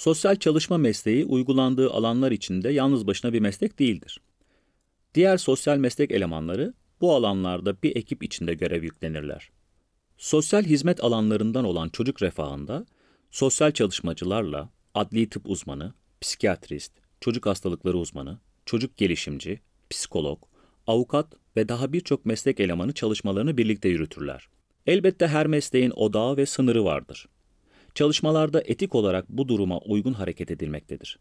Sosyal çalışma mesleği uygulandığı alanlar içinde yalnız başına bir meslek değildir. Diğer sosyal meslek elemanları bu alanlarda bir ekip içinde görev yüklenirler. Sosyal hizmet alanlarından olan çocuk refahında sosyal çalışmacılarla adli tıp uzmanı, psikiyatrist, çocuk hastalıkları uzmanı, çocuk gelişimci, psikolog, avukat ve daha birçok meslek elemanı çalışmalarını birlikte yürütürler. Elbette her mesleğin odağı ve sınırı vardır. Çalışmalarda etik olarak bu duruma uygun hareket edilmektedir.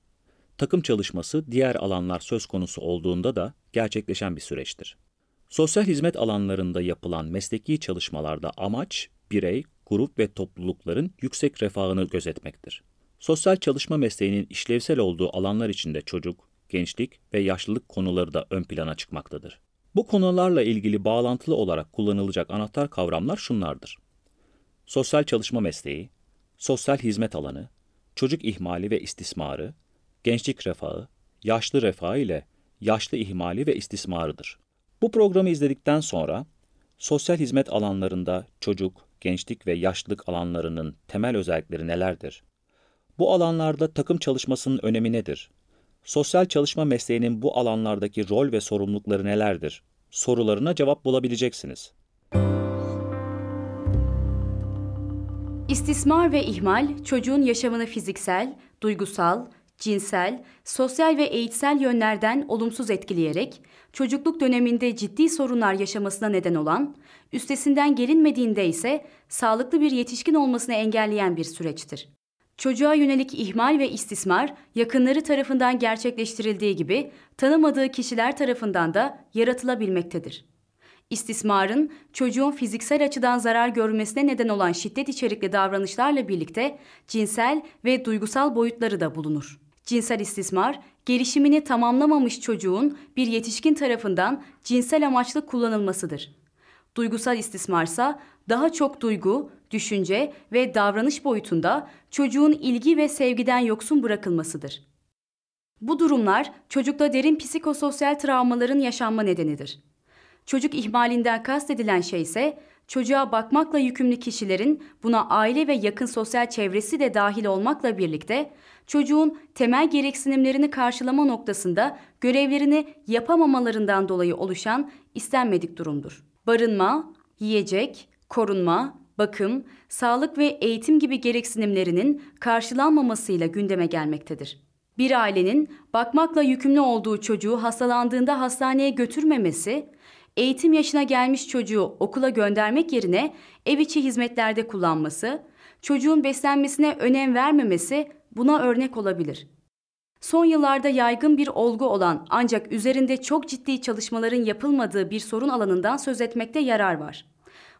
Takım çalışması diğer alanlar söz konusu olduğunda da gerçekleşen bir süreçtir. Sosyal hizmet alanlarında yapılan mesleki çalışmalarda amaç birey, grup ve toplulukların yüksek refahını gözetmektir. Sosyal çalışma mesleğinin işlevsel olduğu alanlar içinde çocuk, gençlik ve yaşlılık konuları da ön plana çıkmaktadır. Bu konularla ilgili bağlantılı olarak kullanılacak anahtar kavramlar şunlardır. Sosyal çalışma mesleği, sosyal hizmet alanı, çocuk ihmali ve istismarı, gençlik refahı, yaşlı refahı ile yaşlı ihmali ve istismarıdır. Bu programı izledikten sonra sosyal hizmet alanlarında çocuk, gençlik ve yaşlılık alanlarının temel özellikleri nelerdir? Bu alanlarda takım çalışmasının önemi nedir? Sosyal çalışma mesleğinin bu alanlardaki rol ve sorumlulukları nelerdir? Sorularına cevap bulabileceksiniz. İstismar ve ihmal çocuğun yaşamını fiziksel, duygusal, cinsel, sosyal ve eğitsel yönlerden olumsuz etkileyerek çocukluk döneminde ciddi sorunlar yaşamasına neden olan, üstesinden gelinmediğinde ise sağlıklı bir yetişkin olmasını engelleyen bir süreçtir. Çocuğa yönelik ihmal ve istismar yakınları tarafından gerçekleştirildiği gibi tanımadığı kişiler tarafından da yaratılabilmektedir. İstismarın çocuğun fiziksel açıdan zarar görmesine neden olan şiddet içerikli davranışlarla birlikte cinsel ve duygusal boyutları da bulunur. Cinsel istismar, gelişimini tamamlamamış çocuğun bir yetişkin tarafından cinsel amaçlı kullanılmasıdır. Duygusal istismarsa daha çok duygu, düşünce ve davranış boyutunda çocuğun ilgi ve sevgiden yoksun bırakılmasıdır. Bu durumlar çocukta derin psikososyal travmaların yaşanma nedenidir. Çocuk ihmalinden kastedilen şey ise çocuğa bakmakla yükümlü kişilerin buna aile ve yakın sosyal çevresi de dahil olmakla birlikte çocuğun temel gereksinimlerini karşılama noktasında görevlerini yapamamalarından dolayı oluşan istenmedik durumdur. Barınma, yiyecek, korunma, bakım, sağlık ve eğitim gibi gereksinimlerinin karşılanmamasıyla gündeme gelmektedir. Bir ailenin bakmakla yükümlü olduğu çocuğu hastalandığında hastaneye götürmemesi eğitim yaşına gelmiş çocuğu okula göndermek yerine ev içi hizmetlerde kullanması, çocuğun beslenmesine önem vermemesi buna örnek olabilir. Son yıllarda yaygın bir olgu olan ancak üzerinde çok ciddi çalışmaların yapılmadığı bir sorun alanından söz etmekte yarar var.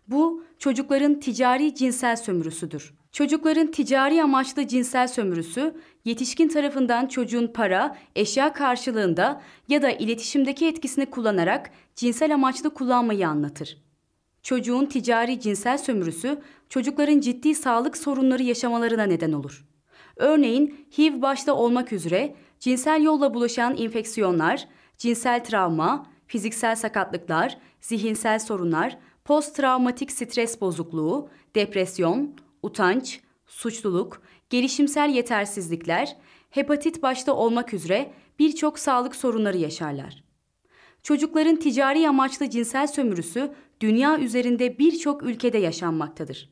Bu çocukların ticari cinsel sömürüsüdür. Çocukların ticari amaçlı cinsel sömürüsü, yetişkin tarafından çocuğun para, eşya karşılığında ya da iletişimdeki etkisini kullanarak cinsel amaçlı kullanmayı anlatır. Çocuğun ticari cinsel sömürüsü, çocukların ciddi sağlık sorunları yaşamalarına neden olur. Örneğin HIV başta olmak üzere cinsel yolla bulaşan infeksiyonlar, cinsel travma, fiziksel sakatlıklar, zihinsel sorunlar, posttravmatik stres bozukluğu, depresyon, utanç, suçluluk, gelişimsel yetersizlikler, hepatit başta olmak üzere birçok sağlık sorunları yaşarlar. Çocukların ticari amaçlı cinsel sömürüsü dünya üzerinde birçok ülkede yaşanmaktadır.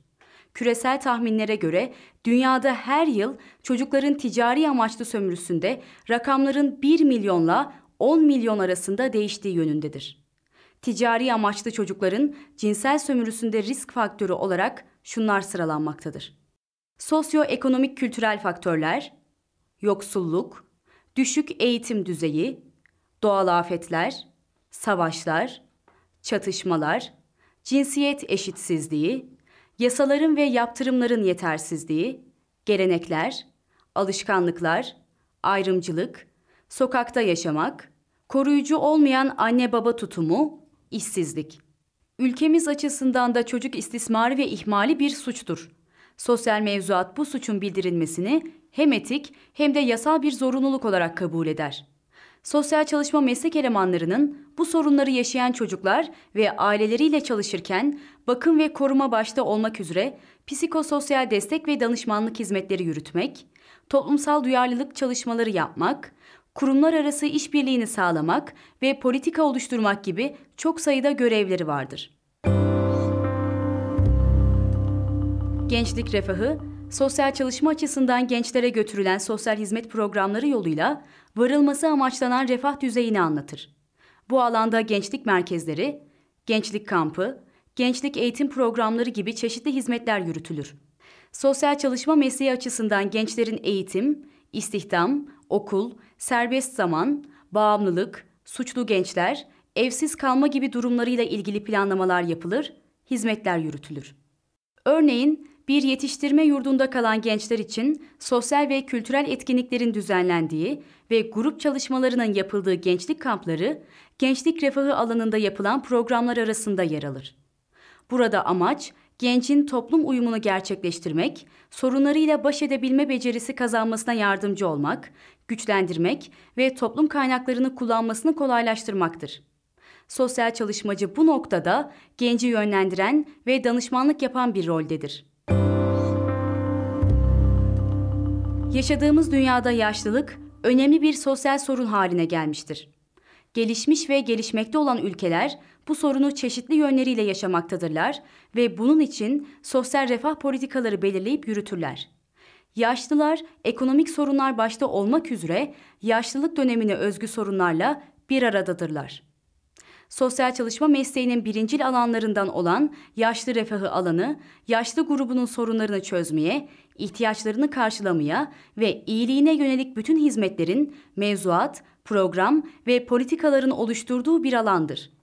Küresel tahminlere göre dünyada her yıl çocukların ticari amaçlı sömürüsünde rakamların 1 milyonla 10 milyon arasında değiştiği yönündedir. Ticari amaçlı çocukların cinsel sömürüsünde risk faktörü olarak şunlar sıralanmaktadır. Sosyoekonomik kültürel faktörler, yoksulluk, düşük eğitim düzeyi, doğal afetler, savaşlar, çatışmalar, cinsiyet eşitsizliği, yasaların ve yaptırımların yetersizliği, gelenekler, alışkanlıklar, ayrımcılık, sokakta yaşamak, koruyucu olmayan anne baba tutumu, işsizlik ülkemiz açısından da çocuk istismarı ve ihmali bir suçtur. Sosyal mevzuat bu suçun bildirilmesini hem etik hem de yasal bir zorunluluk olarak kabul eder. Sosyal çalışma meslek elemanlarının bu sorunları yaşayan çocuklar ve aileleriyle çalışırken bakım ve koruma başta olmak üzere psikososyal destek ve danışmanlık hizmetleri yürütmek, toplumsal duyarlılık çalışmaları yapmak, kurumlar arası işbirliğini sağlamak ve politika oluşturmak gibi çok sayıda görevleri vardır. Gençlik refahı, sosyal çalışma açısından gençlere götürülen sosyal hizmet programları yoluyla varılması amaçlanan refah düzeyini anlatır. Bu alanda gençlik merkezleri, gençlik kampı, gençlik eğitim programları gibi çeşitli hizmetler yürütülür. Sosyal çalışma mesleği açısından gençlerin eğitim, istihdam, okul, serbest zaman, bağımlılık, suçlu gençler, evsiz kalma gibi durumlarıyla ilgili planlamalar yapılır, hizmetler yürütülür. Örneğin bir yetiştirme yurdunda kalan gençler için sosyal ve kültürel etkinliklerin düzenlendiği ve grup çalışmalarının yapıldığı gençlik kampları, gençlik refahı alanında yapılan programlar arasında yer alır. Burada amaç gencin toplum uyumunu gerçekleştirmek, sorunlarıyla baş edebilme becerisi kazanmasına yardımcı olmak, güçlendirmek ve toplum kaynaklarını kullanmasını kolaylaştırmaktır. Sosyal çalışmacı bu noktada genci yönlendiren ve danışmanlık yapan bir roldedir. Yaşadığımız dünyada yaşlılık önemli bir sosyal sorun haline gelmiştir. Gelişmiş ve gelişmekte olan ülkeler bu sorunu çeşitli yönleriyle yaşamaktadırlar ve bunun için sosyal refah politikaları belirleyip yürütürler. Yaşlılar ekonomik sorunlar başta olmak üzere yaşlılık dönemine özgü sorunlarla bir aradadırlar. Sosyal çalışma mesleğinin birincil alanlarından olan yaşlı refahı alanı, yaşlı grubunun sorunlarını çözmeye, ihtiyaçlarını karşılamaya ve iyiliğine yönelik bütün hizmetlerin mevzuat, program ve politikaların oluşturduğu bir alandır.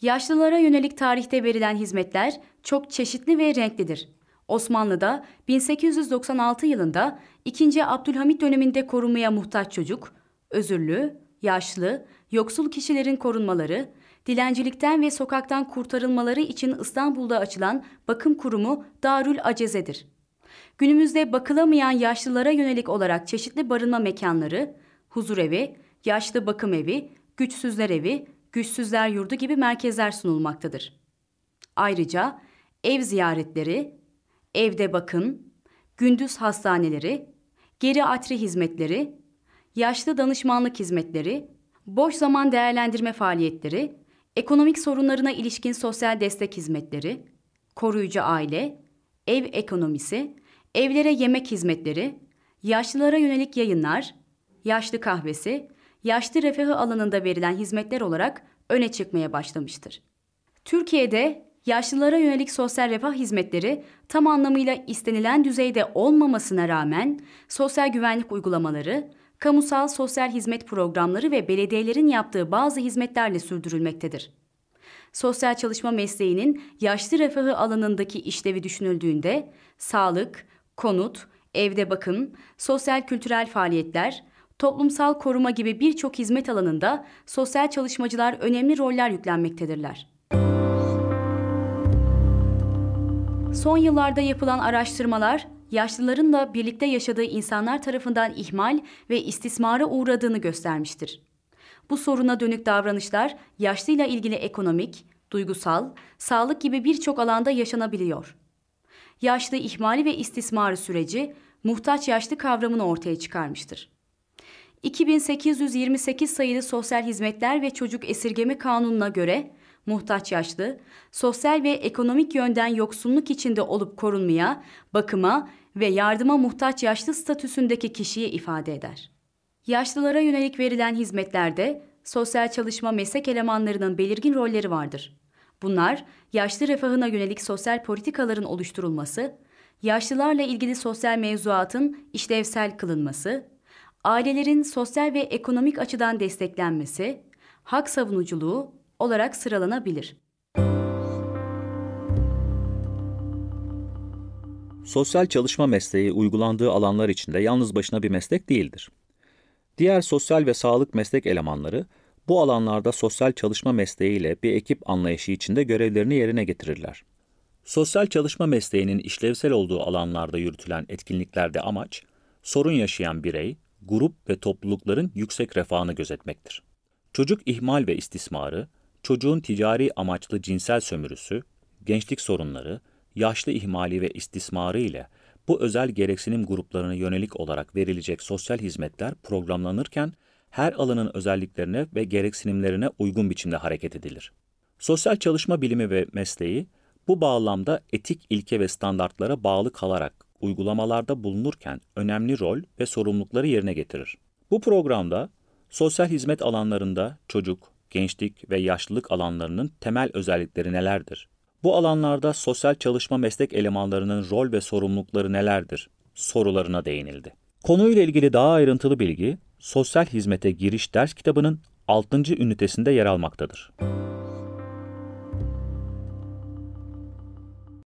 Yaşlılara yönelik tarihte verilen hizmetler çok çeşitli ve renklidir. Osmanlı'da 1896 yılında 2. Abdülhamit döneminde korunmaya muhtaç çocuk, özürlü, yaşlı, yoksul kişilerin korunmaları, dilencilikten ve sokaktan kurtarılmaları için İstanbul'da açılan bakım kurumu Darül Aceze'dir. Günümüzde bakılamayan yaşlılara yönelik olarak çeşitli barınma mekanları, huzurevi, yaşlı bakım evi, güçsüzler evi, güçsüzler yurdu gibi merkezler sunulmaktadır. Ayrıca ev ziyaretleri, evde bakın, gündüz hastaneleri, geri atri hizmetleri, yaşlı danışmanlık hizmetleri, boş zaman değerlendirme faaliyetleri, ekonomik sorunlarına ilişkin sosyal destek hizmetleri, koruyucu aile, ev ekonomisi, evlere yemek hizmetleri, yaşlılara yönelik yayınlar, yaşlı kahvesi, yaşlı refahı alanında verilen hizmetler olarak öne çıkmaya başlamıştır. Türkiye'de yaşlılara yönelik sosyal refah hizmetleri tam anlamıyla istenilen düzeyde olmamasına rağmen sosyal güvenlik uygulamaları, kamusal sosyal hizmet programları ve belediyelerin yaptığı bazı hizmetlerle sürdürülmektedir. Sosyal çalışma mesleğinin yaşlı refahı alanındaki işlevi düşünüldüğünde sağlık, konut, evde bakım, sosyal kültürel faaliyetler, toplumsal koruma gibi birçok hizmet alanında sosyal çalışmacılar önemli roller yüklenmektedirler. Son yıllarda yapılan araştırmalar, yaşlıların da birlikte yaşadığı insanlar tarafından ihmal ve istismara uğradığını göstermiştir. Bu soruna dönük davranışlar yaşlıyla ilgili ekonomik, duygusal, sağlık gibi birçok alanda yaşanabiliyor. Yaşlı ihmali ve istismarı süreci muhtaç yaşlı kavramını ortaya çıkarmıştır. 2828 sayılı Sosyal Hizmetler ve Çocuk Esirgeme Kanunu'na göre muhtaç yaşlı, sosyal ve ekonomik yönden yoksunluk içinde olup korunmaya, bakıma ve yardıma muhtaç yaşlı statüsündeki kişiyi ifade eder. Yaşlılara yönelik verilen hizmetlerde sosyal çalışma meslek elemanlarının belirgin rolleri vardır. Bunlar, yaşlı refahına yönelik sosyal politikaların oluşturulması, yaşlılarla ilgili sosyal mevzuatın işlevsel kılınması, ailelerin sosyal ve ekonomik açıdan desteklenmesi, hak savunuculuğu olarak sıralanabilir. Sosyal çalışma mesleği uygulandığı alanlar içinde yalnız başına bir meslek değildir. Diğer sosyal ve sağlık meslek elemanları bu alanlarda sosyal çalışma mesleğiyle bir ekip anlayışı içinde görevlerini yerine getirirler. Sosyal çalışma mesleğinin işlevsel olduğu alanlarda yürütülen etkinliklerde amaç, sorun yaşayan birey, grup ve toplulukların yüksek refahını gözetmektir. Çocuk ihmal ve istismarı, çocuğun ticari amaçlı cinsel sömürüsü, gençlik sorunları, yaşlı ihmali ve istismarı ile bu özel gereksinim gruplarına yönelik olarak verilecek sosyal hizmetler programlanırken her alanın özelliklerine ve gereksinimlerine uygun biçimde hareket edilir. Sosyal çalışma bilimi ve mesleği bu bağlamda etik ilke ve standartlara bağlı kalarak uygulamalarda bulunurken önemli rol ve sorumlulukları yerine getirir. Bu programda sosyal hizmet alanlarında çocuk, gençlik ve yaşlılık alanlarının temel özellikleri nelerdir? Bu alanlarda sosyal çalışma meslek elemanlarının rol ve sorumlulukları nelerdir? sorularına değinildi. Konuyla ilgili daha ayrıntılı bilgi Sosyal Hizmete Giriş Ders kitabının 6. ünitesinde yer almaktadır.